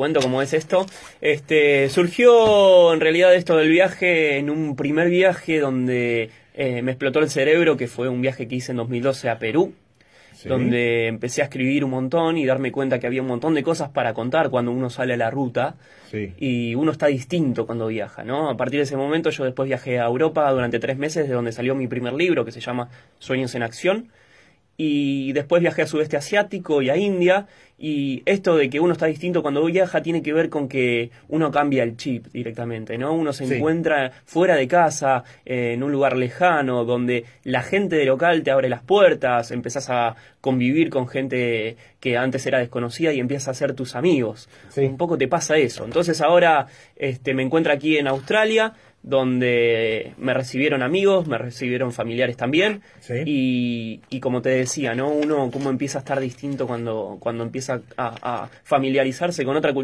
cuento cómo es esto. Este, surgió en realidad esto del viaje en un primer viaje donde eh, me explotó el cerebro, que fue un viaje que hice en 2012 a Perú. donde empecé a escribir un montón y darme cuenta que había un montón de cosas para contar cuando uno sale a la ruta y uno está distinto cuando viaja, ¿no? A partir de ese momento yo después viajé a Europa durante tres meses de donde salió mi primer libro que se llama Sueños en Acción y después viajé a sudeste asiático y a India y esto de que uno está distinto cuando viaja tiene que ver con que uno cambia el chip directamente, ¿no? Uno se encuentra fuera de casa, eh, en un lugar lejano, donde la gente de local te abre las puertas, empezás a convivir con gente que antes era desconocida y empiezas a ser tus amigos. Un poco te pasa eso. Entonces ahora este, me encuentro aquí en Australia, donde me recibieron amigos, me recibieron familiares también. Y, y, como te decía, ¿no? Uno cómo empieza a estar distinto cuando, empieza a, a familiarizarse con otra cultura.